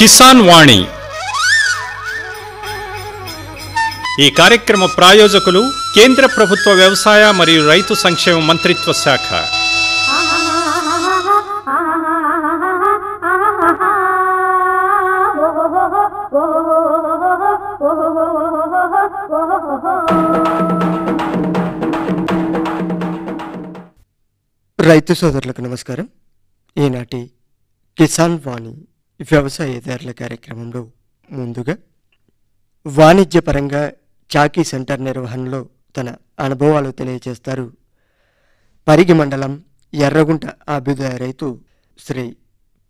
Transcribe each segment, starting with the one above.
కిసాన్ వాణి ఈ కార్యక్రమ ప్రాయోజకులు కేంద్ర ప్రభుత్వ వ్యవసాయ మరియు రైతు సంక్షేమ మంత్రిత్వ శాఖ రైతు సోదరులకు నమస్కారం ఈనాటి కిసాన్ వాణి వ్యవసాయదారుల కార్యక్రమంలో ముందుగా వాణిజ్యపరంగా చాకీ సెంటర్ నిర్వహణలో తన అనుభవాలు తెలియజేస్తారు పరిగి మండలం ఎర్రగుంట అభ్యుదయ రైతు శ్రీ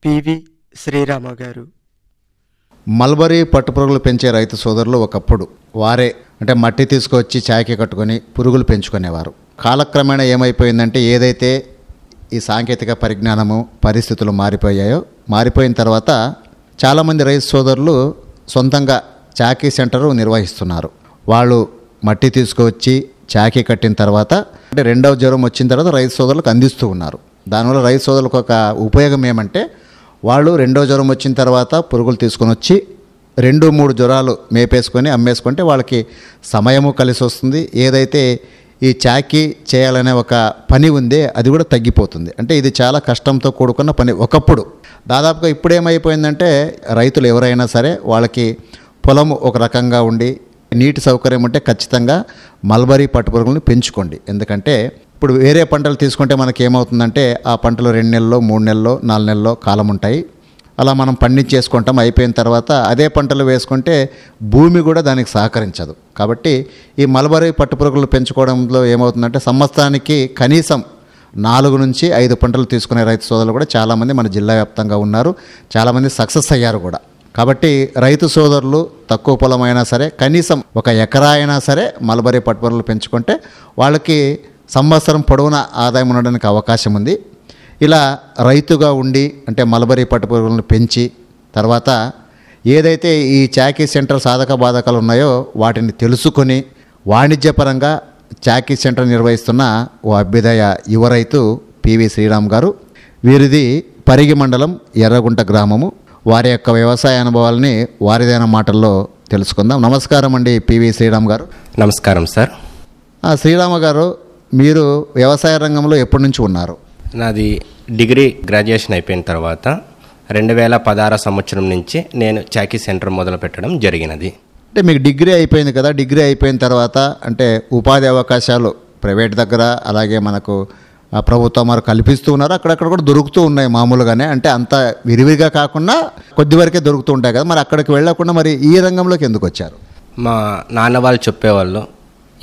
పివి శ్రీరామ గారు మల్బరీ పట్టుపురుగులు పెంచే రైతు సోదరులు ఒకప్పుడు వారే అంటే మట్టి తీసుకొచ్చి చాకీ కట్టుకొని పురుగులు పెంచుకునేవారు కాలక్రమేణా ఏమైపోయిందంటే ఏదైతే ఈ సాంకేతిక పరిజ్ఞానము పరిస్థితులు మారిపోయాయో మారిపోయిన తర్వాత చాలామంది రైతు సోదరులు సొంతంగా చాకీ సెంటరు నిర్వహిస్తున్నారు వాళ్ళు మట్టి తీసుకువచ్చి చాకీ కట్టిన తర్వాత అంటే రెండవ జ్వరం వచ్చిన తర్వాత రైతు సోదరులకు అందిస్తూ ఉన్నారు దానివల్ల రైతు సోదరులకు ఒక ఉపయోగం ఏమంటే వాళ్ళు రెండో జ్వరం వచ్చిన తర్వాత పురుగులు తీసుకొని వచ్చి రెండు మూడు జ్వరాలు మేపేసుకొని అమ్మేసుకుంటే వాళ్ళకి సమయము కలిసి వస్తుంది ఏదైతే ఈ చాకీ చేయాలనే ఒక పని ఉంది అది కూడా తగ్గిపోతుంది అంటే ఇది చాలా కష్టంతో కూడుకున్న పని ఒకప్పుడు దాదాపుగా ఇప్పుడు ఏమైపోయిందంటే రైతులు ఎవరైనా సరే వాళ్ళకి పొలం ఒక రకంగా ఉండి నీటి సౌకర్యం ఉంటే ఖచ్చితంగా మల్బరీ పట్టుపురుగులను పెంచుకోండి ఎందుకంటే ఇప్పుడు వేరే పంటలు తీసుకుంటే మనకి ఏమవుతుందంటే ఆ పంటలు రెండు నెలల్లో మూడు నెలల్లో నాలుగు నెలల్లో కాలం ఉంటాయి అలా మనం పండించేసుకుంటాం అయిపోయిన తర్వాత అదే పంటలు వేసుకుంటే భూమి కూడా దానికి సహకరించదు కాబట్టి ఈ మలబరీ పట్టుపురుగులు పెంచుకోవడంలో ఏమవుతుందంటే సంవత్సరానికి కనీసం నాలుగు నుంచి ఐదు పంటలు తీసుకునే రైతు సోదరులు కూడా చాలామంది మన జిల్లా వ్యాప్తంగా ఉన్నారు చాలామంది సక్సెస్ అయ్యారు కూడా కాబట్టి రైతు సోదరులు తక్కువ పొలం అయినా సరే కనీసం ఒక ఎకరా అయినా సరే మలబరీ పట్టుపురుగులు పెంచుకుంటే వాళ్ళకి సంవత్సరం పొడవునా ఆదాయం ఉండడానికి అవకాశం ఉంది ఇలా రైతుగా ఉండి అంటే మలబరీ పట్టుపురుగులను పెంచి తర్వాత ఏదైతే ఈ చాకీ సెంటర్ సాధక బాధకాలు ఉన్నాయో వాటిని తెలుసుకొని వాణిజ్యపరంగా చాకీ సెంటర్ నిర్వహిస్తున్న ఓ అభ్యుదయ యువ రైతు పివి శ్రీరామ్ గారు వీరిది పరిగి మండలం ఎర్రగుంట గ్రామము వారి యొక్క వ్యవసాయ అనుభవాలని వారిదైన మాటల్లో తెలుసుకుందాం నమస్కారం అండి పివి శ్రీరామ్ గారు నమస్కారం సార్ శ్రీరామ గారు మీరు వ్యవసాయ రంగంలో ఎప్పటి నుంచి ఉన్నారు నాది డిగ్రీ గ్రాడ్యుయేషన్ అయిపోయిన తర్వాత రెండు వేల పదహారు సంవత్సరం నుంచి నేను చాకీ సెంటర్ మొదలు పెట్టడం జరిగినది అంటే మీకు డిగ్రీ అయిపోయింది కదా డిగ్రీ అయిపోయిన తర్వాత అంటే ఉపాధి అవకాశాలు ప్రైవేట్ దగ్గర అలాగే మనకు ప్రభుత్వం వారు కల్పిస్తూ ఉన్నారు అక్కడక్కడ కూడా దొరుకుతూ ఉన్నాయి మామూలుగానే అంటే అంత విరివిగా కాకుండా కొద్ది వరకే దొరుకుతూ ఉంటాయి కదా మరి అక్కడికి వెళ్ళకుండా మరి ఈ రంగంలోకి ఎందుకు వచ్చారు మా నాన్న వాళ్ళు చెప్పేవాళ్ళు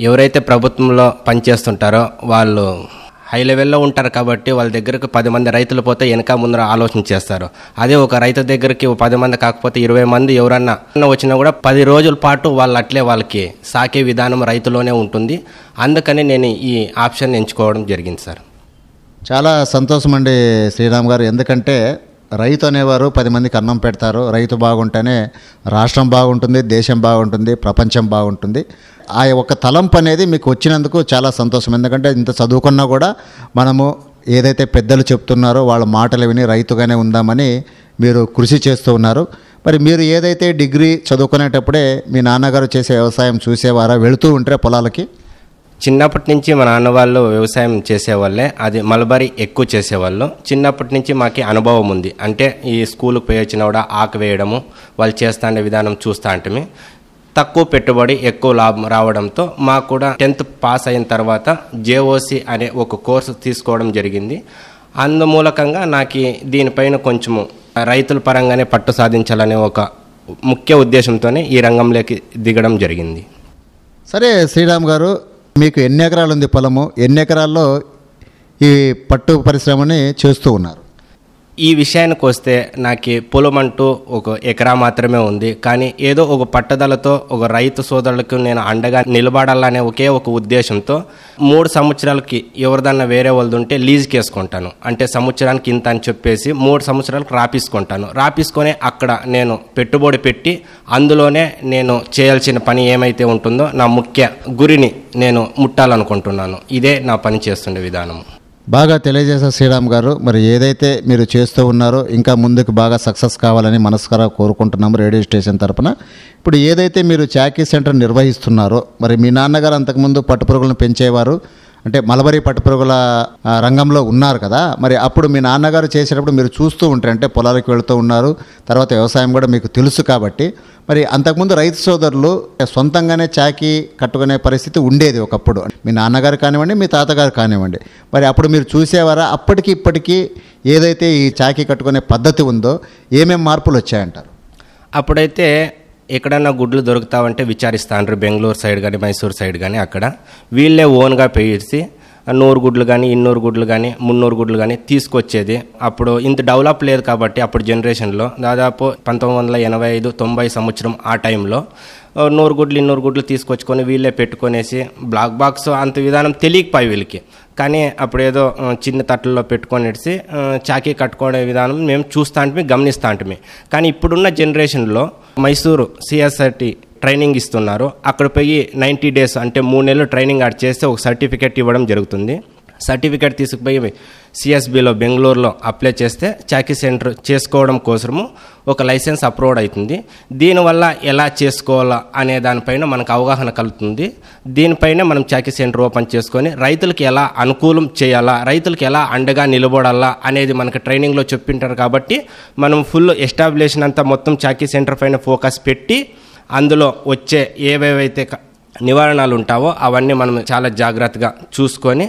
ఎవరైతే ప్రభుత్వంలో పనిచేస్తుంటారో వాళ్ళు హై లెవెల్లో ఉంటారు కాబట్టి వాళ్ళ దగ్గరకు పది మంది రైతులు పోతే వెనక ముందర ఆలోచన చేస్తారు అదే ఒక రైతు దగ్గరికి పది మంది కాకపోతే ఇరవై మంది ఎవరన్నా వచ్చినా కూడా పది రోజుల పాటు వాళ్ళు అట్లే వాళ్ళకి సాకే విధానం రైతులోనే ఉంటుంది అందుకని నేను ఈ ఆప్షన్ ఎంచుకోవడం జరిగింది సార్ చాలా సంతోషం అండి శ్రీరామ్ గారు ఎందుకంటే రైతు అనేవారు పది మందికి అన్నం పెడతారు రైతు బాగుంటేనే రాష్ట్రం బాగుంటుంది దేశం బాగుంటుంది ప్రపంచం బాగుంటుంది ఆ యొక్క తలంపు అనేది మీకు వచ్చినందుకు చాలా సంతోషం ఎందుకంటే ఇంత చదువుకున్నా కూడా మనము ఏదైతే పెద్దలు చెప్తున్నారో వాళ్ళ మాటలు విని రైతుగానే ఉందామని మీరు కృషి చేస్తూ ఉన్నారు మరి మీరు ఏదైతే డిగ్రీ చదువుకునేటప్పుడే మీ నాన్నగారు చేసే వ్యవసాయం చూసేవారా వెళుతూ ఉంటారా పొలాలకి చిన్నప్పటి నుంచి మా నాన్న వాళ్ళు వ్యవసాయం చేసేవాళ్ళే అది మలబరీ ఎక్కువ చేసేవాళ్ళు చిన్నప్పటి నుంచి మాకు అనుభవం ఉంది అంటే ఈ స్కూల్కి పోయి వచ్చిన కూడా ఆకు వేయడము వాళ్ళు చేస్తాండే విధానం చూస్తా అంటే తక్కువ పెట్టుబడి ఎక్కువ లాభం రావడంతో మాకు కూడా టెన్త్ పాస్ అయిన తర్వాత జేఓసి అనే ఒక కోర్సు తీసుకోవడం జరిగింది అందుమూలకంగా నాకు దీనిపైన కొంచెము రైతుల పరంగానే పట్టు సాధించాలనే ఒక ముఖ్య ఉద్దేశంతోనే ఈ రంగంలోకి దిగడం జరిగింది సరే శ్రీరామ్ గారు మీకు ఎన్ని ఎకరాలు ఉంది పొలము ఎన్ని ఎకరాల్లో ఈ పట్టు పరిశ్రమని చేస్తూ ఉన్నారు ఈ విషయానికి వస్తే నాకు పొలం అంటూ ఒక ఎకరా మాత్రమే ఉంది కానీ ఏదో ఒక పట్టుదలతో ఒక రైతు సోదరులకు నేను అండగా నిలబడాలనే ఒకే ఒక ఉద్దేశంతో మూడు సంవత్సరాలకి ఎవరిదన్నా వేరే వాళ్ళు ఉంటే లీజ్కి వేసుకుంటాను అంటే సంవత్సరానికి ఇంత అని చెప్పేసి మూడు సంవత్సరాలకు రాపిసుకుంటాను రాపిసుకొని అక్కడ నేను పెట్టుబడి పెట్టి అందులోనే నేను చేయాల్సిన పని ఏమైతే ఉంటుందో నా ముఖ్య గురిని నేను ముట్టాలనుకుంటున్నాను ఇదే నా పని చేస్తుండే విధానం బాగా తెలియజేశారు శ్రీరామ్ గారు మరి ఏదైతే మీరు చేస్తూ ఉన్నారో ఇంకా ముందుకు బాగా సక్సెస్ కావాలని మనస్కర కోరుకుంటున్నాము రేడియో స్టేషన్ తరఫున ఇప్పుడు ఏదైతే మీరు చాకీ సెంటర్ నిర్వహిస్తున్నారో మరి మీ నాన్నగారు అంతకుముందు పట్టుపురుగులను పెంచేవారు అంటే మలబరీ పట్టుపురుగుల రంగంలో ఉన్నారు కదా మరి అప్పుడు మీ నాన్నగారు చేసేటప్పుడు మీరు చూస్తూ ఉంటారు అంటే పొలాలకు వెళుతూ ఉన్నారు తర్వాత వ్యవసాయం కూడా మీకు తెలుసు కాబట్టి మరి అంతకుముందు రైతు సోదరులు సొంతంగానే చాకీ కట్టుకునే పరిస్థితి ఉండేది ఒకప్పుడు మీ నాన్నగారు కానివ్వండి మీ తాతగారు కానివ్వండి మరి అప్పుడు మీరు చూసేవారా అప్పటికి ఇప్పటికీ ఏదైతే ఈ చాకీ కట్టుకునే పద్ధతి ఉందో ఏమేమి మార్పులు వచ్చాయంటారు అప్పుడైతే ఎక్కడన్నా గుడ్లు దొరుకుతావంటే విచారిస్తాను బెంగళూరు సైడ్ కానీ మైసూర్ సైడ్ కానీ అక్కడ వీళ్ళే ఓన్గా పేర్చి నూరు గుడ్లు కానీ ఇన్నూరు గుడ్లు కానీ మున్నూరు గుడ్లు కానీ తీసుకొచ్చేది అప్పుడు ఇంత డెవలప్ లేదు కాబట్టి అప్పుడు జనరేషన్లో దాదాపు పంతొమ్మిది వందల ఎనభై ఐదు తొంభై సంవత్సరం ఆ టైంలో నూరు గుడ్లు ఇన్నూరు గుడ్లు తీసుకొచ్చుకొని వీళ్ళే పెట్టుకొనేసి బ్లాక్ బాక్స్ అంత విధానం తెలియకపోయి వీళ్ళకి కానీ అప్పుడు ఏదో చిన్న తట్టల్లో పెట్టుకొని ఇడిసి చాకీ కట్టుకునే విధానం మేము చూస్తా అంటే గమనిస్తా అంటే కానీ ఇప్పుడున్న జనరేషన్లో మైసూరు సిఎస్ఆర్టీ ట్రైనింగ్ ఇస్తున్నారు అక్కడ పోయి నైంటీ డేస్ అంటే మూడు నెలలు ట్రైనింగ్ ఆడ చేస్తే ఒక సర్టిఫికేట్ ఇవ్వడం జరుగుతుంది సర్టిఫికేట్ తీసుకుపోయి సిఎస్బిలో బెంగళూరులో అప్లై చేస్తే చాకీ సెంటర్ చేసుకోవడం కోసము ఒక లైసెన్స్ అప్రూవ్డ్ అవుతుంది దీనివల్ల ఎలా చేసుకోవాలా అనే దానిపైన మనకు అవగాహన కలుగుతుంది దీనిపైన మనం చాకీ సెంటర్ ఓపెన్ చేసుకొని రైతులకు ఎలా అనుకూలం చేయాలా రైతులకు ఎలా అండగా నిలబడాలా అనేది మనకు ట్రైనింగ్లో చెప్పింటారు కాబట్టి మనం ఫుల్ ఎస్టాబ్లిషన్ అంతా మొత్తం చాకీ సెంటర్ పైన ఫోకస్ పెట్టి అందులో వచ్చే ఏవేవైతే నివారణలు ఉంటావో అవన్నీ మనం చాలా జాగ్రత్తగా చూసుకొని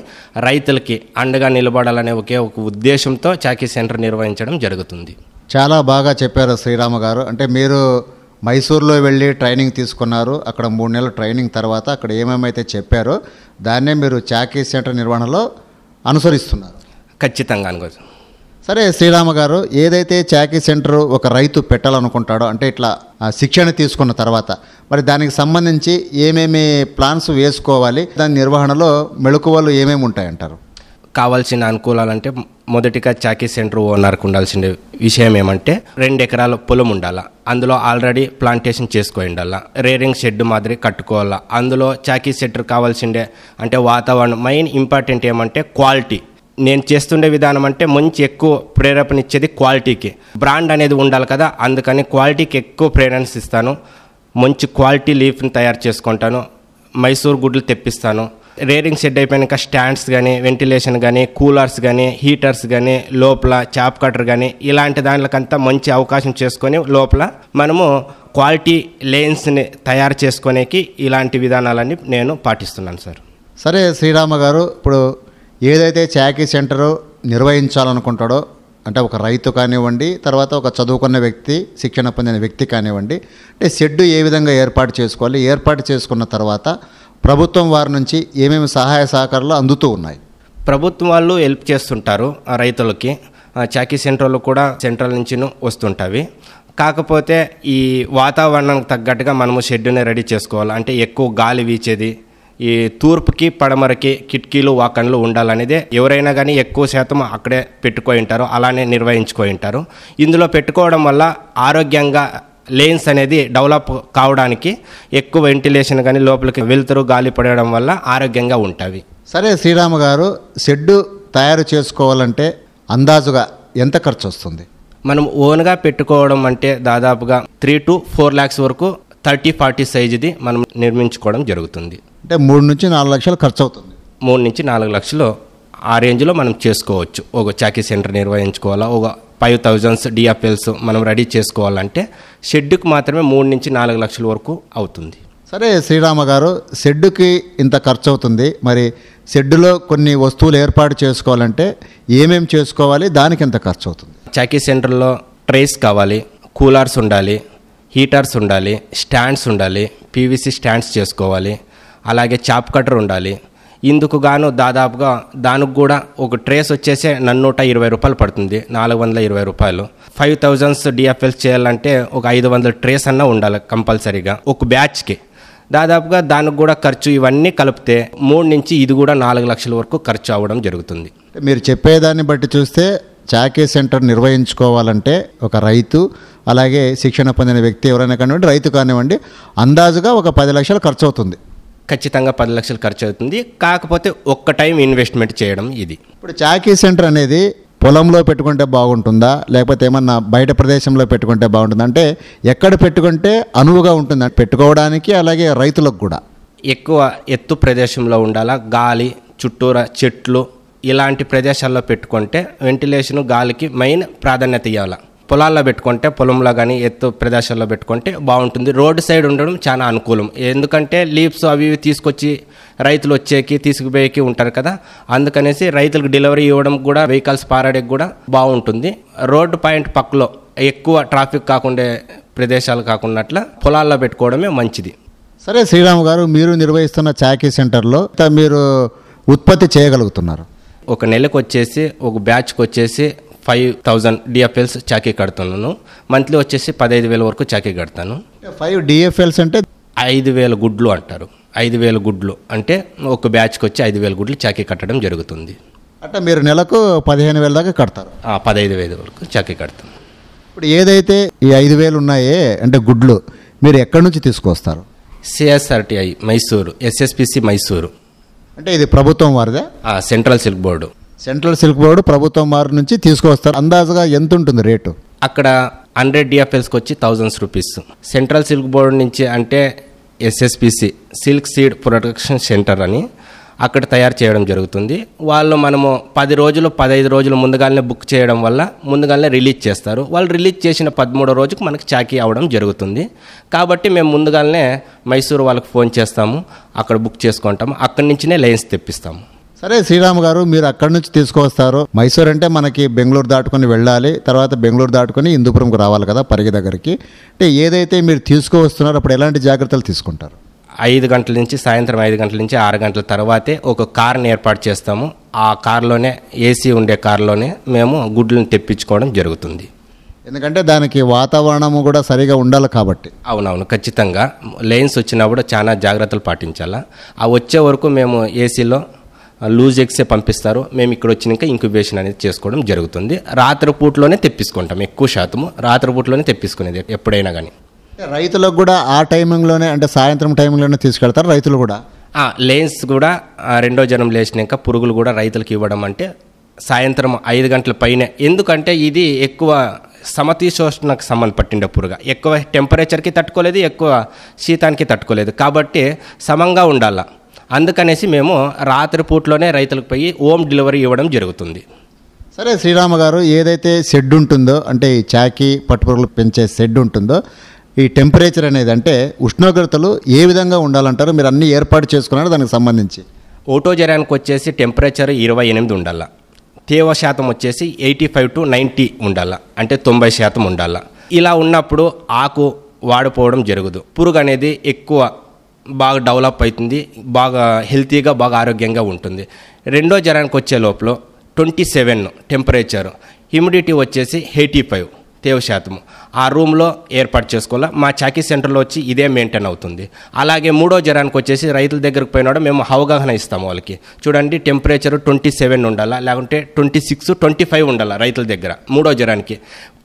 రైతులకి అండగా నిలబడాలనే ఒకే ఒక ఉద్దేశంతో చాకీ సెంటర్ నిర్వహించడం జరుగుతుంది చాలా బాగా చెప్పారు శ్రీరామ గారు అంటే మీరు మైసూర్లో వెళ్ళి ట్రైనింగ్ తీసుకున్నారు అక్కడ మూడు నెలల ట్రైనింగ్ తర్వాత అక్కడ ఏమేమైతే చెప్పారో దాన్నే మీరు చాకీ సెంటర్ నిర్వహణలో అనుసరిస్తున్నారు ఖచ్చితంగా అనుకోవచ్చు సరే శ్రీరామ గారు ఏదైతే చాకీ సెంటర్ ఒక రైతు పెట్టాలనుకుంటాడో అంటే ఇట్లా శిక్షణ తీసుకున్న తర్వాత మరి దానికి సంబంధించి ఏమేమి ప్లాన్స్ వేసుకోవాలి దాని నిర్వహణలో మెళకువలు ఏమేమి ఉంటాయంటారు కావాల్సిన అనుకూలాలంటే మొదటిగా చాకీ సెంటర్ ఓనర్కు ఉండాల్సిన విషయం ఏమంటే రెండు ఎకరాల పొలం ఉండాలా అందులో ఆల్రెడీ ప్లాంటేషన్ చేసుకో ఉండాలా రేరింగ్ షెడ్ మాదిరి కట్టుకోవాలా అందులో చాకీ సెంటర్ కావాల్సిండే అంటే వాతావరణం మెయిన్ ఇంపార్టెంట్ ఏమంటే క్వాలిటీ నేను చేస్తుండే విధానం అంటే మంచి ఎక్కువ ఇచ్చేది క్వాలిటీకి బ్రాండ్ అనేది ఉండాలి కదా అందుకని క్వాలిటీకి ఎక్కువ ప్రేరణ ఇస్తాను మంచి క్వాలిటీ లీఫ్ని తయారు చేసుకుంటాను మైసూర్ గుడ్లు తెప్పిస్తాను రేరింగ్ షెడ్ అయిపోయాక స్టాండ్స్ కానీ వెంటిలేషన్ కానీ కూలర్స్ కానీ హీటర్స్ కానీ లోపల చాప్ కటర్ కానీ ఇలాంటి దానికంతా మంచి అవకాశం చేసుకొని లోపల మనము క్వాలిటీ లెన్స్ని తయారు చేసుకునేకి ఇలాంటి విధానాలన్నీ నేను పాటిస్తున్నాను సార్ సరే శ్రీరామ గారు ఇప్పుడు ఏదైతే చాకీ సెంటరు నిర్వహించాలనుకుంటాడో అంటే ఒక రైతు కానివ్వండి తర్వాత ఒక చదువుకున్న వ్యక్తి శిక్షణ పొందిన వ్యక్తి కానివ్వండి అంటే షెడ్డు ఏ విధంగా ఏర్పాటు చేసుకోవాలి ఏర్పాటు చేసుకున్న తర్వాత ప్రభుత్వం వారి నుంచి ఏమేమి సహాయ సహకారాలు అందుతూ ఉన్నాయి ప్రభుత్వం వాళ్ళు హెల్ప్ చేస్తుంటారు రైతులకి చాకీ సెంటర్లు కూడా సెంట్రల్ నుంచి వస్తుంటాయి కాకపోతే ఈ వాతావరణం తగ్గట్టుగా మనము షెడ్డుని రెడీ చేసుకోవాలి అంటే ఎక్కువ గాలి వీచేది ఈ తూర్పుకి పడమరకి కిటికీలు వాకండ్లు ఉండాలనేదే ఎవరైనా కానీ ఎక్కువ శాతం అక్కడే పెట్టుకొని ఉంటారు అలానే నిర్వహించుకొని ఉంటారు ఇందులో పెట్టుకోవడం వల్ల ఆరోగ్యంగా లేన్స్ అనేది డెవలప్ కావడానికి ఎక్కువ వెంటిలేషన్ కానీ లోపలికి వెళ్తారు గాలి పడడం వల్ల ఆరోగ్యంగా ఉంటుంది సరే శ్రీరామ గారు షెడ్డు తయారు చేసుకోవాలంటే అందాజుగా ఎంత ఖర్చు వస్తుంది మనం ఓన్గా పెట్టుకోవడం అంటే దాదాపుగా త్రీ టు ఫోర్ ల్యాక్స్ వరకు థర్టీ ఫార్టీ సైజుది మనం నిర్మించుకోవడం జరుగుతుంది అంటే మూడు నుంచి నాలుగు లక్షలు ఖర్చు అవుతుంది మూడు నుంచి నాలుగు లక్షలు ఆ రేంజ్లో మనం చేసుకోవచ్చు ఒక చాకీ సెంటర్ నిర్వహించుకోవాలా ఒక ఫైవ్ థౌజండ్స్ డిఎఫ్ఎల్స్ మనం రెడీ చేసుకోవాలంటే షెడ్కి మాత్రమే మూడు నుంచి నాలుగు లక్షల వరకు అవుతుంది సరే శ్రీరామ గారు షెడ్డుకి ఇంత ఖర్చు అవుతుంది మరి షెడ్డులో కొన్ని వస్తువులు ఏర్పాటు చేసుకోవాలంటే ఏమేమి చేసుకోవాలి దానికి ఎంత ఖర్చు అవుతుంది చాకీ సెంటర్లో ట్రేస్ కావాలి కూలర్స్ ఉండాలి హీటర్స్ ఉండాలి స్టాండ్స్ ఉండాలి పీవీసీ స్టాండ్స్ చేసుకోవాలి అలాగే చాప్ కటర్ ఉండాలి ఇందుకు గాను దాదాపుగా దానికి కూడా ఒక ట్రేస్ వచ్చేసి నన్నూట ఇరవై రూపాయలు పడుతుంది నాలుగు వందల ఇరవై రూపాయలు ఫైవ్ థౌజండ్స్ డిఎఫ్ఎల్ చేయాలంటే ఒక ఐదు వందల ట్రేస్ అన్న ఉండాలి కంపల్సరీగా ఒక బ్యాచ్కి దాదాపుగా దానికి కూడా ఖర్చు ఇవన్నీ కలిపితే మూడు నుంచి ఇది కూడా నాలుగు లక్షల వరకు ఖర్చు అవ్వడం జరుగుతుంది మీరు చెప్పేదాన్ని బట్టి చూస్తే చాకే సెంటర్ నిర్వహించుకోవాలంటే ఒక రైతు అలాగే శిక్షణ పొందిన వ్యక్తి ఎవరైనా కానివ్వండి రైతు కానివ్వండి అందాజుగా ఒక పది లక్షలు ఖర్చు అవుతుంది ఖచ్చితంగా పది లక్షలు ఖర్చు అవుతుంది కాకపోతే ఒక్క టైం ఇన్వెస్ట్మెంట్ చేయడం ఇది ఇప్పుడు చాకీ సెంటర్ అనేది పొలంలో పెట్టుకుంటే బాగుంటుందా లేకపోతే ఏమన్నా బయట ప్రదేశంలో పెట్టుకుంటే బాగుంటుందా అంటే ఎక్కడ పెట్టుకుంటే అనువుగా ఉంటుంది పెట్టుకోవడానికి అలాగే రైతులకు కూడా ఎక్కువ ఎత్తు ప్రదేశంలో ఉండాలా గాలి చుట్టూరా చెట్లు ఇలాంటి ప్రదేశాల్లో పెట్టుకుంటే వెంటిలేషను గాలికి మెయిన్ ప్రాధాన్యత ఇవ్వాలా పొలాల్లో పెట్టుకుంటే పొలంలో కానీ ఎత్తు ప్రదేశాల్లో పెట్టుకుంటే బాగుంటుంది రోడ్డు సైడ్ ఉండడం చాలా అనుకూలం ఎందుకంటే లీవ్స్ అవి ఇవి తీసుకొచ్చి రైతులు వచ్చేకి తీసుకుపోయేకి ఉంటారు కదా అందుకనేసి రైతులకు డెలివరీ ఇవ్వడం కూడా వెహికల్స్ పారాడేకి కూడా బాగుంటుంది రోడ్డు పాయింట్ పక్కలో ఎక్కువ ట్రాఫిక్ కాకుండా ప్రదేశాలు కాకుండా పొలాల్లో పెట్టుకోవడమే మంచిది సరే శ్రీరామ్ గారు మీరు నిర్వహిస్తున్న చాకీ సెంటర్లో మీరు ఉత్పత్తి చేయగలుగుతున్నారు ఒక నెలకు వచ్చేసి ఒక బ్యాచ్కి వచ్చేసి ఫైవ్ థౌజండ్ డిఎఫ్ఎల్స్ చాకీ కడుతున్నాను మంత్లీ వచ్చేసి పదహైదు వేల వరకు చాకీ కడతాను ఫైవ్ డిఎఫ్ఎల్స్ అంటే ఐదు వేల గుడ్లు అంటారు ఐదు వేల గుడ్లు అంటే ఒక బ్యాచ్కి వచ్చి ఐదు వేల గుడ్లు చాకీ కట్టడం జరుగుతుంది అంటే మీరు నెలకు పదిహేను వేల దాకా కడతారు పదహైదు వేల వరకు చాకీ కడతాను ఇప్పుడు ఏదైతే ఈ ఐదు వేలు ఉన్నాయే అంటే గుడ్లు మీరు ఎక్కడి నుంచి తీసుకొస్తారు సిఎస్ఆర్టీఐ మైసూరు ఎస్ఎస్పిసి మైసూరు అంటే ఇది ప్రభుత్వం వారిదే central silk board central silk board ప్రభుత్వం వారి నుంచి తీసుకొస్తారు అందాజుగా ఎంత ఉంటుంది రేటు అక్కడ హండ్రెడ్ డిఎఫ్ఎల్స్కి వచ్చి thousands rupees central silk board నుంచి అంటే SSPC silk seed production centre అని అక్కడ తయారు చేయడం జరుగుతుంది వాళ్ళు మనము పది రోజులు పదహైదు రోజులు ముందుగానే బుక్ చేయడం వల్ల ముందుగానే రిలీజ్ చేస్తారు వాళ్ళు రిలీజ్ చేసిన పదమూడో రోజుకు మనకి చాకీ అవ్వడం జరుగుతుంది కాబట్టి మేము ముందుగానే మైసూరు వాళ్ళకి ఫోన్ చేస్తాము అక్కడ బుక్ చేసుకుంటాము అక్కడి నుంచినే లైన్స్ తెప్పిస్తాము సరే శ్రీరామ్ గారు మీరు అక్కడి నుంచి తీసుకువస్తారు మైసూర్ అంటే మనకి బెంగళూరు దాటుకొని వెళ్ళాలి తర్వాత బెంగళూరు దాటుకొని హిందూపురంకు రావాలి కదా పరిగి దగ్గరికి అంటే ఏదైతే మీరు తీసుకువస్తున్నారో అప్పుడు ఎలాంటి జాగ్రత్తలు తీసుకుంటారు ఐదు గంటల నుంచి సాయంత్రం ఐదు గంటల నుంచి ఆరు గంటల తర్వాతే ఒక కార్ని ఏర్పాటు చేస్తాము ఆ కార్లోనే ఏసీ ఉండే కార్లోనే మేము గుడ్లను తెప్పించుకోవడం జరుగుతుంది ఎందుకంటే దానికి వాతావరణము కూడా సరిగా ఉండాలి కాబట్టి అవునవును ఖచ్చితంగా లైన్స్ వచ్చినా కూడా చాలా జాగ్రత్తలు పాటించాలా ఆ వచ్చే వరకు మేము ఏసీలో లూజ్ ఎగ్సే పంపిస్తారు మేము ఇక్కడ వచ్చినాక ఇంక్యుబేషన్ అనేది చేసుకోవడం జరుగుతుంది రాత్రిపూట్లోనే తెప్పించుకుంటాం ఎక్కువ శాతము రాత్రిపూట్లోనే తెప్పించుకునేది ఎప్పుడైనా కానీ రైతులకు కూడా ఆ టైమింగ్లోనే అంటే సాయంత్రం టైంలోనే తీసుకెళ్తారు రైతులు కూడా లేన్స్ కూడా రెండో జనం లేచినాక పురుగులు కూడా రైతులకు ఇవ్వడం అంటే సాయంత్రం ఐదు గంటల పైన ఎందుకంటే ఇది ఎక్కువ సమతీశోష్ణకు సంబంధ పట్టిండే పురుగ ఎక్కువ టెంపరేచర్కి తట్టుకోలేదు ఎక్కువ శీతానికి తట్టుకోలేదు కాబట్టి సమంగా ఉండాలా అందుకనేసి మేము రాత్రి రైతులకు పోయి హోమ్ డెలివరీ ఇవ్వడం జరుగుతుంది సరే శ్రీరామ గారు ఏదైతే షెడ్ ఉంటుందో అంటే ఈ చాకి పట్టుపురుగులు పెంచే షెడ్ ఉంటుందో ఈ టెంపరేచర్ అనేది అంటే ఉష్ణోగ్రతలు ఏ విధంగా ఉండాలంటారు మీరు అన్నీ ఏర్పాటు చేసుకున్నారు దానికి సంబంధించి ఓటోజరానికి వచ్చేసి టెంపరేచర్ ఇరవై ఎనిమిది ఉండాల తేవ శాతం వచ్చేసి ఎయిటీ ఫైవ్ టు నైంటీ ఉండాల అంటే తొంభై శాతం ఉండాల ఇలా ఉన్నప్పుడు ఆకు వాడిపోవడం జరుగుదు పురుగు అనేది ఎక్కువ బాగా డెవలప్ అవుతుంది బాగా హెల్తీగా బాగా ఆరోగ్యంగా ఉంటుంది రెండో జ్వరానికి వచ్చే లోపల ట్వంటీ సెవెన్ టెంపరేచర్ హ్యూమిడిటీ వచ్చేసి ఎయిటీ ఫైవ్ తేవ శాతము ఆ రూమ్లో ఏర్పాటు చేసుకోవాలా మా చాకీ సెంటర్లో వచ్చి ఇదే మెయింటైన్ అవుతుంది అలాగే మూడో జ్వరానికి వచ్చేసి రైతుల దగ్గరకు పోయినాడు మేము అవగాహన ఇస్తాము వాళ్ళకి చూడండి టెంపరేచర్ ట్వంటీ సెవెన్ ఉండాలా లేకుంటే ట్వంటీ సిక్స్ ట్వంటీ ఫైవ్ ఉండాలా రైతుల దగ్గర మూడో జ్వరానికి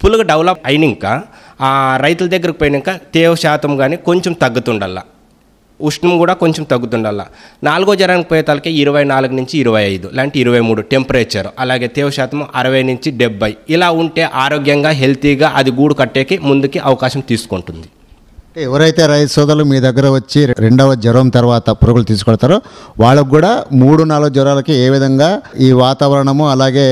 ఫుల్గా డెవలప్ అయినాక ఆ రైతుల దగ్గరకు పోయినాక తేవ శాతం కానీ కొంచెం తగ్గుతుండాలా ఉష్ణం కూడా కొంచెం తగ్గుతుండాల నాలుగో జ్వరానికి తలకి ఇరవై నాలుగు నుంచి ఇరవై ఐదు లాంటి ఇరవై మూడు టెంపరేచర్ అలాగే తేవ శాతం అరవై నుంచి డెబ్బై ఇలా ఉంటే ఆరోగ్యంగా హెల్తీగా అది గూడు కట్టేకి ముందుకి అవకాశం తీసుకుంటుంది ఎవరైతే రైతు సోదరులు మీ దగ్గర వచ్చి రెండవ జ్వరం తర్వాత పురుగులు తీసుకెళ్తారో వాళ్ళకు కూడా మూడు నాలుగు జ్వరాలకి ఏ విధంగా ఈ వాతావరణము అలాగే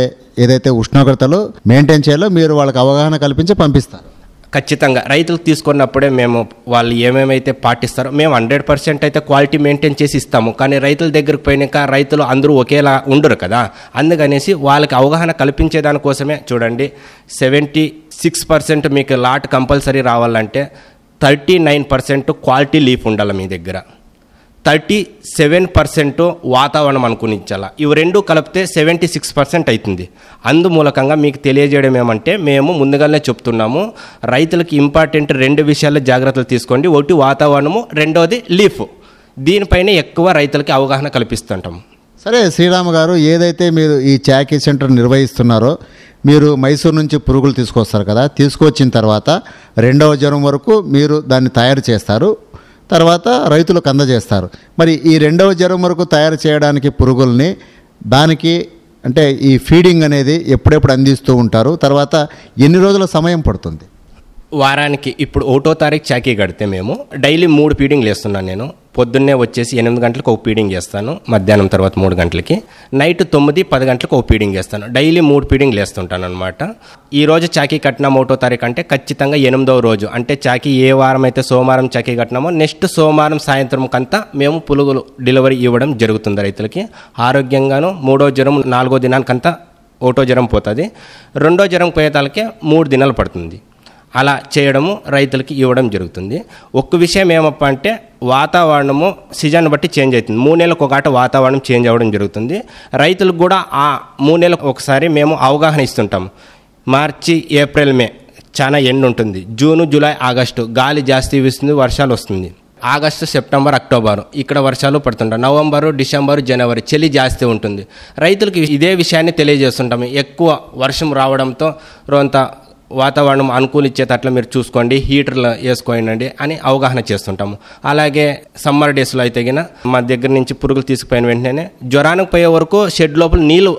ఏదైతే ఉష్ణోగ్రతలు మెయింటైన్ చేయాలో మీరు వాళ్ళకి అవగాహన కల్పించి పంపిస్తారు ఖచ్చితంగా రైతులకు తీసుకున్నప్పుడే మేము వాళ్ళు ఏమేమైతే పాటిస్తారో మేము హండ్రెడ్ పర్సెంట్ అయితే క్వాలిటీ మెయింటైన్ చేసి ఇస్తాము కానీ రైతుల దగ్గరకు పోయినాక రైతులు అందరూ ఒకేలా ఉండరు కదా అందుకనేసి వాళ్ళకి అవగాహన కల్పించేదానికోసమే చూడండి సెవెంటీ సిక్స్ పర్సెంట్ మీకు లాట్ కంపల్సరీ రావాలంటే thirty nine percent quality leaf ఉండాలి మీ దగ్గర థర్టీ సెవెన్ పర్సెంట్ వాతావరణం అనుకునిచ్చాల ఇవి రెండు కలిపితే సెవెంటీ సిక్స్ పర్సెంట్ అవుతుంది అందుమూలకంగా మీకు తెలియజేయడం ఏమంటే మేము ముందుగానే చెప్తున్నాము రైతులకు ఇంపార్టెంట్ రెండు విషయాల్లో జాగ్రత్తలు తీసుకోండి ఒకటి వాతావరణము రెండోది లీఫ్ దీనిపైన ఎక్కువ రైతులకి అవగాహన కల్పిస్తుంటాం సరే శ్రీరామ గారు ఏదైతే మీరు ఈ చాకీ సెంటర్ నిర్వహిస్తున్నారో మీరు మైసూరు నుంచి పురుగులు తీసుకొస్తారు కదా తీసుకొచ్చిన తర్వాత రెండవ జ్వరం వరకు మీరు దాన్ని తయారు చేస్తారు తర్వాత రైతులకు అందజేస్తారు మరి ఈ రెండవ జ్వరం వరకు తయారు చేయడానికి పురుగుల్ని దానికి అంటే ఈ ఫీడింగ్ అనేది ఎప్పుడెప్పుడు అందిస్తూ ఉంటారు తర్వాత ఎన్ని రోజుల సమయం పడుతుంది వారానికి ఇప్పుడు ఒకటో తారీఖు చాకీ కడితే మేము డైలీ మూడు ఫీడింగ్లు వేస్తున్నాను నేను పొద్దున్నే వచ్చేసి ఎనిమిది గంటలకు ఓ పీడింగ్ చేస్తాను మధ్యాహ్నం తర్వాత మూడు గంటలకి నైట్ తొమ్మిది పది గంటలకు ఓ పీడింగ్ చేస్తాను డైలీ మూడు పీడింగ్లు వేస్తుంటాను అనమాట ఈరోజు చాకీ కట్టిన ఒకటో తారీఖు అంటే ఖచ్చితంగా ఎనిమిదవ రోజు అంటే చాకీ ఏ వారం అయితే సోమవారం చాకీ కట్టినామో నెక్స్ట్ సోమవారం సాయంత్రం కంతా మేము పులుగులు డెలివరీ ఇవ్వడం జరుగుతుంది రైతులకి ఆరోగ్యంగాను మూడో జ్వరం నాలుగో దినానికంతా ఒకటో జ్వరం పోతుంది రెండో జ్వరం పోయేతాలకే మూడు దినాలు పడుతుంది అలా చేయడము రైతులకి ఇవ్వడం జరుగుతుంది ఒక్క విషయం ఏమప్ప అంటే వాతావరణము సీజన్ బట్టి చేంజ్ అవుతుంది మూడు నెలలకు ఒకటి వాతావరణం చేంజ్ అవ్వడం జరుగుతుంది రైతులకు కూడా ఆ మూడు నెలలకు ఒకసారి మేము అవగాహన ఇస్తుంటాం మార్చి ఏప్రిల్ మే చాలా ఎండ్ ఉంటుంది జూను జూలై ఆగస్టు గాలి జాస్తి వీస్తుంది వర్షాలు వస్తుంది ఆగస్టు సెప్టెంబర్ అక్టోబర్ ఇక్కడ వర్షాలు పడుతుంటాయి నవంబరు డిసెంబర్ జనవరి చలి జాస్తి ఉంటుంది రైతులకు ఇదే విషయాన్ని తెలియజేస్తుంటాము ఎక్కువ వర్షం రావడంతో రోంత వాతావరణం అనుకూలిచ్చేటట్లు మీరు చూసుకోండి హీటర్లు వేసుకోండి అని అవగాహన చేస్తుంటాము అలాగే సమ్మర్ డేస్లో అయితే గిన మా దగ్గర నుంచి పురుగులు తీసుకుపోయిన వెంటనే జ్వరానికి పోయే వరకు షెడ్ లోపల నీళ్ళు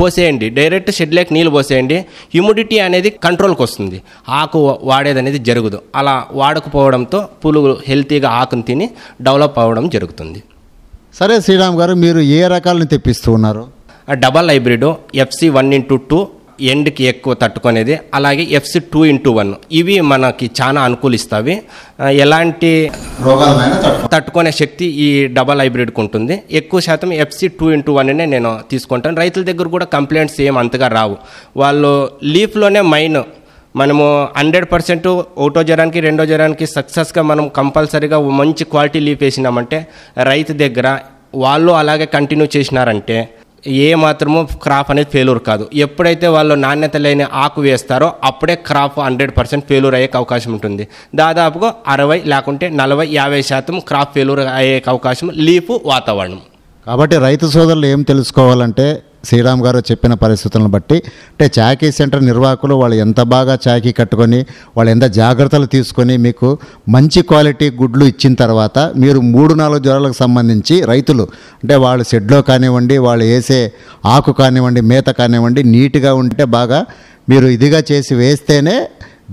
పోసేయండి డైరెక్ట్ షెడ్ లేక నీళ్ళు పోసేయండి హ్యూమిడిటీ అనేది కంట్రోల్కి వస్తుంది ఆకు వాడేది అనేది జరుగుదు అలా వాడకపోవడంతో పులుగు హెల్తీగా ఆకును తిని డెవలప్ అవ్వడం జరుగుతుంది సరే శ్రీరామ్ గారు మీరు ఏ రకాలను తెప్పిస్తూ ఉన్నారు double hybrid FC one into two ఎండ్కి ఎక్కువ తట్టుకునేది అలాగే ఎఫ్సి టూ ఇంటూ వన్ ఇవి మనకి చాలా అనుకూలిస్తాయి ఎలాంటి తట్టుకునే శక్తి ఈ డబల్ హైబ్రిడ్కి ఉంటుంది ఎక్కువ శాతం ఎఫ్సి టూ ఇంటూ వన్నే నేను తీసుకుంటాను రైతుల దగ్గర కూడా కంప్లైంట్స్ ఏం అంతగా రావు వాళ్ళు లీఫ్లోనే మైన్ మనము హండ్రెడ్ పర్సెంట్ ఒకటో జ్వరానికి రెండో జ్వరానికి సక్సెస్గా మనం కంపల్సరీగా మంచి క్వాలిటీ లీఫ్ వేసినామంటే రైతు దగ్గర వాళ్ళు అలాగే కంటిన్యూ చేసినారంటే ఏ మాత్రము క్రాప్ అనేది ఫెయిల్యూర్ కాదు ఎప్పుడైతే వాళ్ళు నాణ్యత లేని ఆకు వేస్తారో అప్పుడే క్రాప్ హండ్రెడ్ పర్సెంట్ ఫెయిల్యూర్ అయ్యే అవకాశం ఉంటుంది దాదాపుగా అరవై లేకుంటే నలభై యాభై శాతం క్రాప్ ఫెయిల్యూర్ అయ్యే అవకాశం లీపు వాతావరణం కాబట్టి రైతు సోదరులు ఏం తెలుసుకోవాలంటే శ్రీరామ్ గారు చెప్పిన పరిస్థితులను బట్టి అంటే చాకీ సెంటర్ నిర్వాహకులు వాళ్ళు ఎంత బాగా చాకీ కట్టుకొని వాళ్ళు ఎంత జాగ్రత్తలు తీసుకొని మీకు మంచి క్వాలిటీ గుడ్లు ఇచ్చిన తర్వాత మీరు మూడు నాలుగు జ్వరాలకు సంబంధించి రైతులు అంటే వాళ్ళు షెడ్లో కానివ్వండి వాళ్ళు వేసే ఆకు కానివ్వండి మేత కానివ్వండి నీట్గా ఉంటే బాగా మీరు ఇదిగా చేసి వేస్తేనే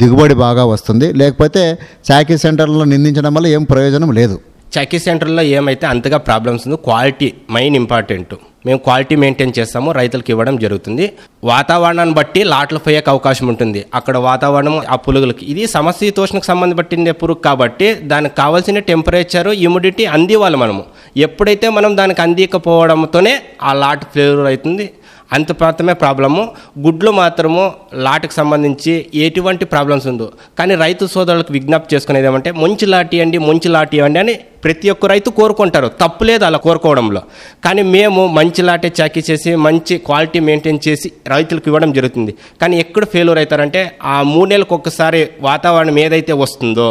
దిగుబడి బాగా వస్తుంది లేకపోతే చాకీ సెంటర్లో నిందించడం వల్ల ఏం ప్రయోజనం లేదు చకీ సెంటర్లో ఏమైతే అంతగా ప్రాబ్లమ్స్ ఉందో క్వాలిటీ మెయిన్ ఇంపార్టెంట్ మేము క్వాలిటీ మెయింటైన్ చేస్తాము రైతులకు ఇవ్వడం జరుగుతుంది వాతావరణాన్ని బట్టి లాట్లు పోయేకి అవకాశం ఉంటుంది అక్కడ వాతావరణం ఆ పులుగులకి ఇది సమశీతోష్ణకు సంబంధం పట్టిన పురుగు కాబట్టి దానికి కావాల్సిన టెంపరేచర్ హ్యూమిడిటీ అందివ్వాలి మనము ఎప్పుడైతే మనం దానికి అందియకపోవడంతోనే ఆ లాట్ ఫ్లేవర్ అవుతుంది అంత మాత్రమే ప్రాబ్లము గుడ్లు మాత్రము లాట్కి సంబంధించి ఎటువంటి ప్రాబ్లమ్స్ ఉందో కానీ రైతు సోదరులకు విజ్ఞప్తి చేసుకునేది ఏమంటే మంచి లాటి అండి మంచి లాటి అండి అని ప్రతి ఒక్క రైతు కోరుకుంటారు తప్పు లేదు అలా కోరుకోవడంలో కానీ మేము మంచి లాటే చాకీ చేసి మంచి క్వాలిటీ మెయింటైన్ చేసి రైతులకు ఇవ్వడం జరుగుతుంది కానీ ఎక్కడ ఫెయిల్యూర్ అవుతారంటే ఆ మూడు నెలలకు ఒక్కసారి వాతావరణం ఏదైతే వస్తుందో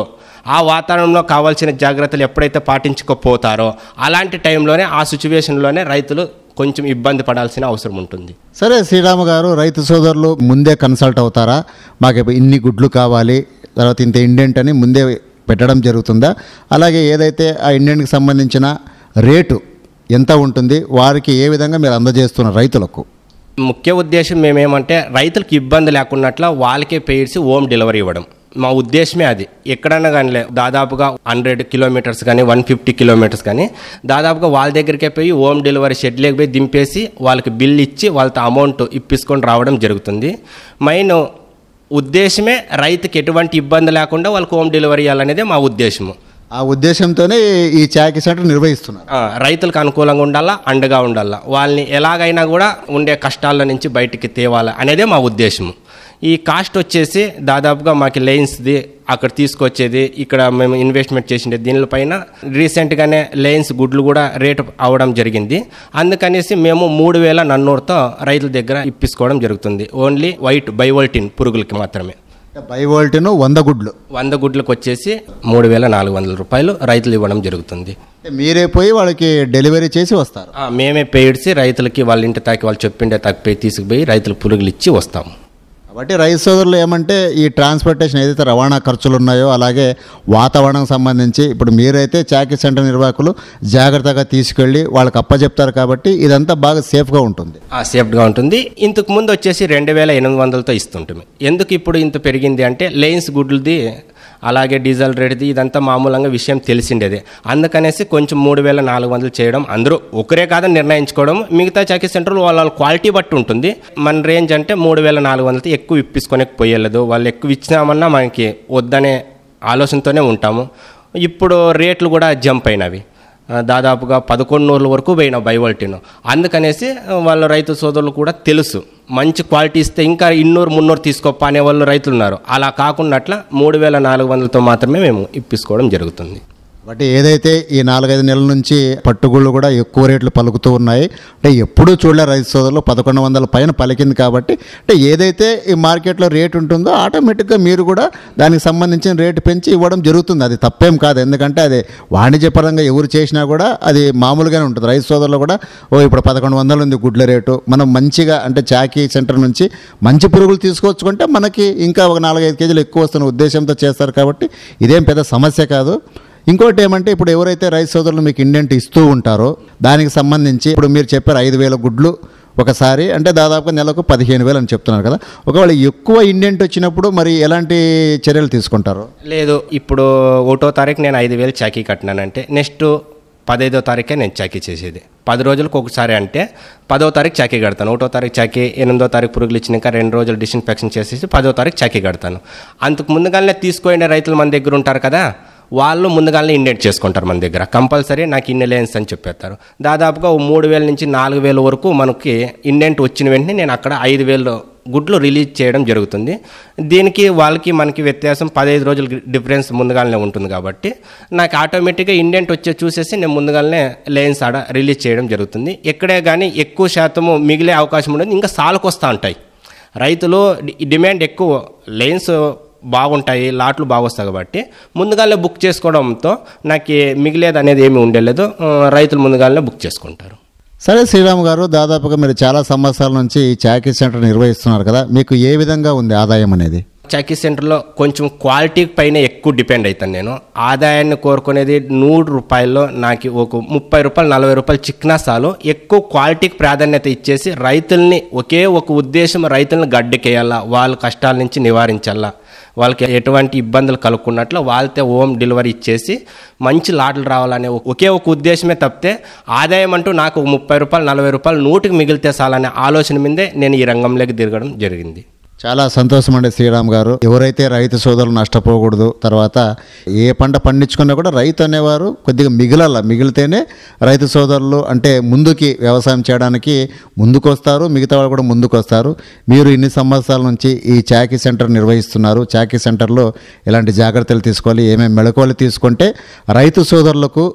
ఆ వాతావరణంలో కావాల్సిన జాగ్రత్తలు ఎప్పుడైతే పాటించకపోతారో అలాంటి టైంలోనే ఆ సిచ్యువేషన్లోనే రైతులు కొంచెం ఇబ్బంది పడాల్సిన అవసరం ఉంటుంది సరే శ్రీరామ గారు రైతు సోదరులు ముందే కన్సల్ట్ అవుతారా మాకు ఇన్ని గుడ్లు కావాలి తర్వాత ఇంత ఇండెంట్ అని ముందే పెట్టడం జరుగుతుందా అలాగే ఏదైతే ఆ ఇండెంట్కి సంబంధించిన రేటు ఎంత ఉంటుంది వారికి ఏ విధంగా మీరు అందజేస్తున్న రైతులకు ముఖ్య ఉద్దేశం మేమేమంటే రైతులకు ఇబ్బంది లేకున్నట్ల వాళ్ళకే పేర్చి హోమ్ డెలివరీ ఇవ్వడం మా ఉద్దేశమే అది ఎక్కడన్నా కానీ దాదాపుగా హండ్రెడ్ కిలోమీటర్స్ కానీ వన్ ఫిఫ్టీ కిలోమీటర్స్ కానీ దాదాపుగా వాళ్ళ దగ్గరికే పోయి హోమ్ డెలివరీ షెడ్లోకి పోయి దింపేసి వాళ్ళకి బిల్ ఇచ్చి వాళ్ళతో అమౌంట్ ఇప్పించుకొని రావడం జరుగుతుంది మెయిన్ ఉద్దేశమే రైతుకి ఎటువంటి ఇబ్బంది లేకుండా వాళ్ళకి హోమ్ డెలివరీ ఇవ్వాలనేదే మా ఉద్దేశము ఆ ఉద్దేశంతోనే ఈ చాకి సెంటర్ నిర్వహిస్తున్నారు రైతులకు అనుకూలంగా ఉండాలా అండగా ఉండాలా వాళ్ళని ఎలాగైనా కూడా ఉండే కష్టాల నుంచి బయటికి తేవాలి అనేదే మా ఉద్దేశము ఈ కాస్ట్ వచ్చేసి దాదాపుగా మాకు లైన్స్ది అక్కడ తీసుకొచ్చేది ఇక్కడ మేము ఇన్వెస్ట్మెంట్ చేసిండే దీనిపైన రీసెంట్గానే లైన్స్ గుడ్లు కూడా రేట్ అవ్వడం జరిగింది అందుకనేసి మేము మూడు వేల నన్నూరుతో రైతుల దగ్గర ఇప్పించుకోవడం జరుగుతుంది ఓన్లీ వైట్ బైవోల్టిన్ పురుగులకి మాత్రమే బైవోల్టిన్ వంద గుడ్లు వంద గుడ్లకు వచ్చేసి మూడు వేల నాలుగు వందల రూపాయలు రైతులు ఇవ్వడం జరుగుతుంది మీరే పోయి వాళ్ళకి డెలివరీ చేసి వస్తారు మేమే పేడ్చి రైతులకి వాళ్ళ ఇంటి తాకి వాళ్ళు చెప్పిండే తాకి పోయి తీసుకుపోయి రైతులు పురుగులు ఇచ్చి వస్తాము కాబట్టి రైతు సోదరులు ఏమంటే ఈ ట్రాన్స్పోర్టేషన్ ఏదైతే రవాణా ఖర్చులు ఉన్నాయో అలాగే వాతావరణం సంబంధించి ఇప్పుడు మీరైతే చాకీ సెంటర్ నిర్వాహకులు జాగ్రత్తగా తీసుకెళ్ళి వాళ్ళకి అప్పచెప్తారు కాబట్టి ఇదంతా బాగా సేఫ్గా ఉంటుంది సేఫ్గా ఉంటుంది ఇంతకు ముందు వచ్చేసి రెండు వేల ఎనిమిది వందలతో ఇస్తుంటుంది ఎందుకు ఇప్పుడు ఇంత పెరిగింది అంటే లెయిన్స్ గుడ్లది అలాగే డీజిల్ రేటుది ఇదంతా మామూలంగా విషయం తెలిసిండేది అందుకనేసి కొంచెం మూడు వేల నాలుగు వందలు చేయడం అందరూ ఒకరే కాదని నిర్ణయించుకోవడం మిగతా చాకీ సెంటర్లు వాళ్ళ క్వాలిటీ బట్టి ఉంటుంది మన రేంజ్ అంటే మూడు వేల నాలుగు వందలతో ఎక్కువ ఇప్పించుకొని పోయలేదు వాళ్ళు ఎక్కువ ఇచ్చినామన్నా మనకి వద్దనే ఆలోచనతోనే ఉంటాము ఇప్పుడు రేట్లు కూడా జంప్ అయినవి దాదాపుగా పదకొండు నూరుల వరకు పోయిన బైవల్టీన్ అందుకనేసి వాళ్ళ రైతు సోదరులు కూడా తెలుసు మంచి క్వాలిటీ ఇస్తే ఇంకా ఇన్నూరు మున్నూరు తీసుకోపా అనే వాళ్ళు రైతులు ఉన్నారు అలా కాకుండా అట్లా మూడు వేల నాలుగు వందలతో మాత్రమే మేము ఇప్పించుకోవడం జరుగుతుంది అంటే ఏదైతే ఈ నాలుగైదు నెలల నుంచి పట్టుగుళ్ళు కూడా ఎక్కువ రేట్లు పలుకుతూ ఉన్నాయి అంటే ఎప్పుడూ చూడలే రైతు సోదరులు పదకొండు వందల పైన పలికింది కాబట్టి అంటే ఏదైతే ఈ మార్కెట్లో రేటు ఉంటుందో ఆటోమేటిక్గా మీరు కూడా దానికి సంబంధించిన రేటు పెంచి ఇవ్వడం జరుగుతుంది అది తప్పేం కాదు ఎందుకంటే అది వాణిజ్యపరంగా ఎవరు చేసినా కూడా అది మామూలుగానే ఉంటుంది రైతు సోదరులు కూడా ఓ ఇప్పుడు పదకొండు వందలు ఉంది గుడ్ల రేటు మనం మంచిగా అంటే చాకీ సెంటర్ నుంచి మంచి పురుగులు తీసుకొచ్చుకుంటే మనకి ఇంకా ఒక నాలుగైదు కేజీలు ఎక్కువ వస్తున్న ఉద్దేశంతో చేస్తారు కాబట్టి ఇదేం పెద్ద సమస్య కాదు ఇంకోటి ఏమంటే ఇప్పుడు ఎవరైతే రైతు సోదరులు మీకు ఇండెంట్ ఇస్తూ ఉంటారో దానికి సంబంధించి ఇప్పుడు మీరు చెప్పారు ఐదు వేల గుడ్లు ఒకసారి అంటే దాదాపుగా నెలకు పదిహేను వేలు అని చెప్తున్నారు కదా ఒకవేళ ఎక్కువ ఇండెంట్ వచ్చినప్పుడు మరి ఎలాంటి చర్యలు తీసుకుంటారు లేదు ఇప్పుడు ఒకటో తారీఖు నేను ఐదు వేలు చాకీ కట్టినానంటే నెక్స్ట్ పదైదో తారీఖే నేను చాకీ చేసేది పది రోజులకు ఒకసారి అంటే పదో తారీఖు చాకీ కడతాను ఒకటో తారీఖు చాకీ ఎనిమిదో తారీఖు పురుగులు ఇచ్చినాక రెండు రోజులు డిస్ఇన్ఫెక్షన్ చేసేసి పదో తారీఖు చాకీ కడతాను అంతకు ముందుగానే తీసుకోండి రైతులు మన దగ్గర ఉంటారు కదా వాళ్ళు ముందుగానే ఇండెంట్ చేసుకుంటారు మన దగ్గర కంపల్సరీ నాకు ఇన్ని లేన్స్ అని చెప్పేస్తారు దాదాపుగా మూడు వేల నుంచి నాలుగు వేల వరకు మనకి ఇండెంట్ వచ్చిన వెంటనే నేను అక్కడ ఐదు వేలు గుడ్లు రిలీజ్ చేయడం జరుగుతుంది దీనికి వాళ్ళకి మనకి వ్యత్యాసం పదహైదు రోజుల డిఫరెన్స్ ముందుగానే ఉంటుంది కాబట్టి నాకు ఆటోమేటిక్గా ఇండెంట్ వచ్చే చూసేసి నేను ముందుగానే లైన్స్ ఆడ రిలీజ్ చేయడం జరుగుతుంది ఎక్కడే కానీ ఎక్కువ శాతము మిగిలే అవకాశం ఉండదు ఇంకా సాలకు వస్తూ ఉంటాయి రైతులు డిమాండ్ ఎక్కువ లైన్స్ బాగుంటాయి లాట్లు బాగొస్తాయి కాబట్టి ముందుగానే బుక్ చేసుకోవడంతో నాకు మిగిలేదు అనేది ఏమీ ఉండలేదు రైతులు ముందుగానే బుక్ చేసుకుంటారు సరే శ్రీరామ్ గారు దాదాపుగా మీరు చాలా సంవత్సరాల నుంచి చాకీ సెంటర్ నిర్వహిస్తున్నారు కదా మీకు ఏ విధంగా ఉంది ఆదాయం అనేది చాకీ సెంటర్లో కొంచెం క్వాలిటీ పైన ఎక్కువ డిపెండ్ అవుతాను నేను ఆదాయాన్ని కోరుకునేది నూరు రూపాయల్లో నాకు ఒక ముప్పై రూపాయలు నలభై రూపాయలు చిక్నా సాలు ఎక్కువ క్వాలిటీకి ప్రాధాన్యత ఇచ్చేసి రైతుల్ని ఒకే ఒక ఉద్దేశం రైతులను గడ్డకేయాలా వాళ్ళ కష్టాల నుంచి నివారించాలా వాళ్ళకి ఎటువంటి ఇబ్బందులు కలుగుకున్నట్లు వాళ్ళతో హోమ్ డెలివరీ ఇచ్చేసి మంచి లాట్లు రావాలనే ఒకే ఒక ఉద్దేశమే తప్పితే ఆదాయం అంటూ నాకు ముప్పై రూపాయలు నలభై రూపాయలు నూటికి మిగిలితే చాలనే ఆలోచన మీదే నేను ఈ రంగంలోకి తిరగడం జరిగింది చాలా సంతోషం అండి శ్రీరామ్ గారు ఎవరైతే రైతు సోదరులు నష్టపోకూడదు తర్వాత ఏ పంట పండించుకున్నా కూడా రైతు అనేవారు కొద్దిగా మిగిలాల మిగిలితేనే రైతు సోదరులు అంటే ముందుకి వ్యవసాయం చేయడానికి ముందుకు వస్తారు మిగతా వాళ్ళు కూడా ముందుకు వస్తారు మీరు ఇన్ని సంవత్సరాల నుంచి ఈ చాకీ సెంటర్ నిర్వహిస్తున్నారు చాకీ సెంటర్లో ఎలాంటి జాగ్రత్తలు తీసుకోవాలి ఏమేమి మెళకువలు తీసుకుంటే రైతు సోదరులకు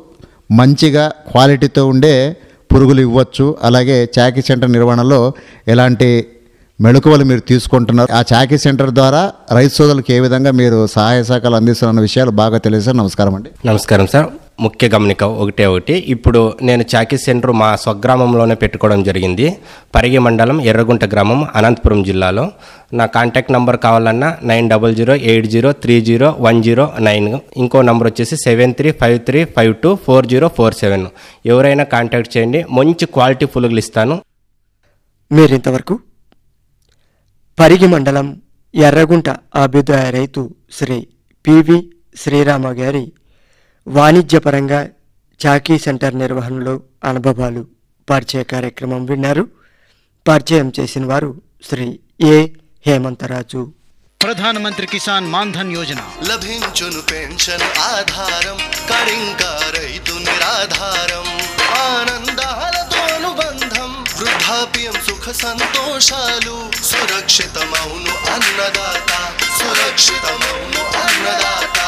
మంచిగా క్వాలిటీతో ఉండే పురుగులు ఇవ్వచ్చు అలాగే చాకీ సెంటర్ నిర్వహణలో ఎలాంటి మెళకువలు మీరు తీసుకుంటున్నారు ఆ చాకీ సెంటర్ ద్వారా రైతు సోదరులకు ఏ విధంగా మీరు సహాయ సహకారాలు అందిస్తున్న విషయాలు బాగా తెలియదు నమస్కారం అండి నమస్కారం సార్ ముఖ్య గమనిక ఒకటే ఒకటి ఇప్పుడు నేను చాకీ సెంటర్ మా స్వగ్రామంలోనే పెట్టుకోవడం జరిగింది పరిగి మండలం ఎర్రగుంట గ్రామం అనంతపురం జిల్లాలో నా కాంటాక్ట్ నెంబర్ కావాలన్నా nine double zero eight zero three zero one zero nine ఇంకో నెంబర్ వచ్చేసి seven three five three five two four zero four seven ఎవరైనా కాంటాక్ట్ చేయండి మంచి క్వాలిటీ పులుగులు ఇస్తాను మీరు ఇంతవరకు పరిగి మండలం ఎర్రగుంట అభ్యుదయ రైతు శ్రీ పివి శ్రీరామ గారి వాణిజ్యపరంగా చాకీ సెంటర్ నిర్వహణలో అనుభవాలు పరిచయ కార్యక్రమం విన్నారు పరిచయం చేసిన వారు శ్రీ ఏ హేమంతరాజు ప్రధానమంత్రి కిసాన్ మాన్ధన్ యోజన లభించును పెన్షన్ ఆధారం కరింకా నిరాధారం ఆనందాల ಹಾಪಿಯಂ ಸುಖ ಸಂತೋಷಾಲು ಸುರಕ್ಷಿತ ಮೌನು ಅನ್ನದಾತ ಸುರಕ್ಷಿತ ಮೌನು ಅನ್ನದಾತ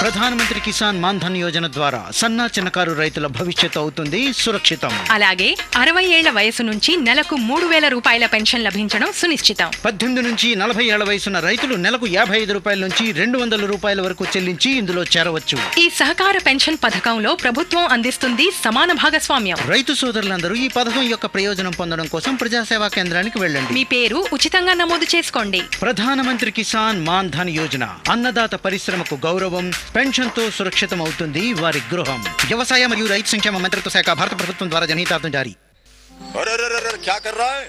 ప్రధానమంత్రి కిసాన్ మాన్ధన్ యోజన ద్వారా సన్నా చిన్నకారు రైతుల భవిష్యత్తు అవుతుంది సురక్షితం అలాగే అరవై ఏళ్ల వయసు నుంచి నెలకు మూడు వేల రూపాయల పెన్షన్ లభించడం సునిశ్చితం పద్దెనిమిది నుంచి నలభై ఏళ్ల వయసున్న రైతులు నెలకు యాభై ఐదు రూపాయల నుంచి రెండు వందల రూపాయల వరకు చెల్లించి ఇందులో చేరవచ్చు ఈ సహకార పెన్షన్ పథకంలో ప్రభుత్వం అందిస్తుంది సమాన భాగస్వామ్యం రైతు సోదరులందరూ ఈ పథకం యొక్క ప్రయోజనం పొందడం కోసం ప్రజాసేవా కేంద్రానికి వెళ్ళండి మీ పేరు ఉచితంగా నమోదు చేసుకోండి ప్రధానమంత్రి కిసాన్ మాన్ ధన్ యోజన అన్నదాత పరిశ్రమకు గౌరవం పెన్షన్తో సురక్షితమవుతుంది వారి గృహం వ్యవసాయ మరియు రైతు సంక్షేమ మంత్రిత్వ శాఖ భారత ప్రభుత్వం ద్వారా జనహితార్థం జారీ अरे अरे अरे क्या कर रहा है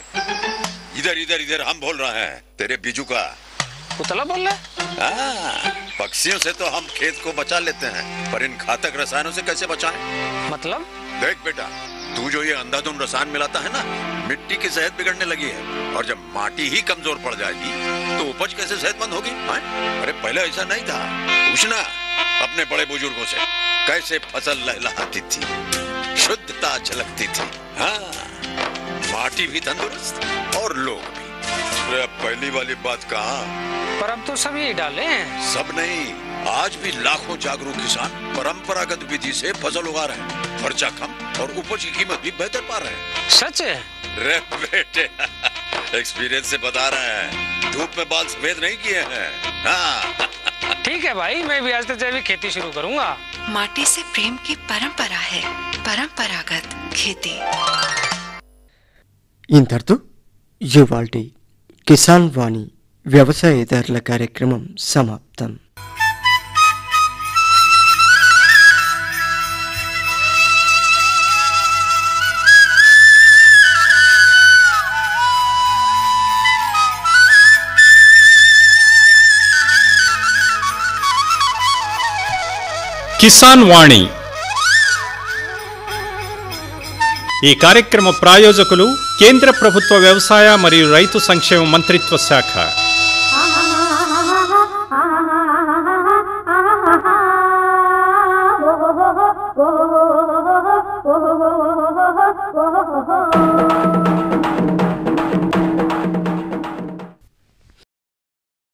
इधर इधर इधर हम बोल रहे हैं तेरे बीजू का पुतला बोल रहा है पक्षियों से तो हम खेत को बचा लेते हैं पर इन घातक रसायनों से कैसे बचाएं? मतलब देख बेटा तू जो ये अंधाधुन रसायन मिलाता है ना मिट्टी की सेहत बिगड़ने लगी है और जब माटी ही कमजोर पड़ जाएगी उपज कैसे सेहतमंद होगी हाँ? अरे पहले ऐसा नहीं था पूछना अपने बड़े बुजुर्गों से कैसे फसल लहलाती थी शुद्धता झलकती थी हाँ माटी भी तंदुरुस्त और लोग भी अरे पहली वाली बात कहा परंतु तो सभी डाले सब नहीं आज भी लाखों जागरूक किसान परंपरागत विधि से फसल उगा रहे हैं खर्चा कम और उपज की कीमत भी बेहतर पा रहे हैं सच है रे बेटे एक्सपीरियंस से बता रहा है धूप में बाल सफेद नहीं किए हैं हाँ। ठीक है भाई मैं भी आज तक जैविक खेती शुरू करूंगा माटी से प्रेम की परंपरा है परंपरागत खेती तो ये ಯುವಾಲ್ಟಿ किसान वाणी व्यवसाय कार्यक्रम समाप्तम కిసాన్ వాణి ఈ కార్యక్రమ ప్రాయోజకులు కేంద్ర ప్రభుత్వ వ్యవసాయ మరియు రైతు సంక్షేమ మంత్రిత్వ శాఖ Oh,